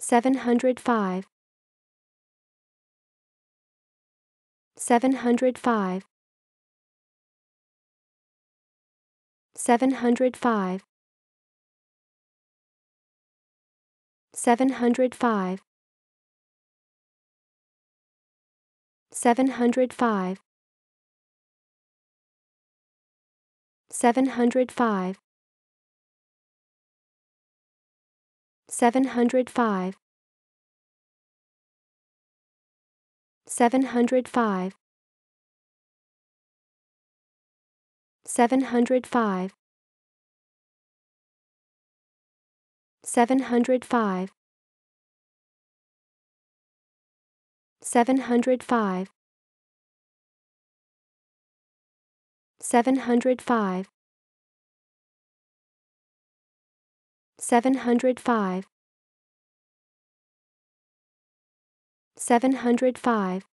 705 705 705 705 705 705 705 705 705 705 705 705 705 705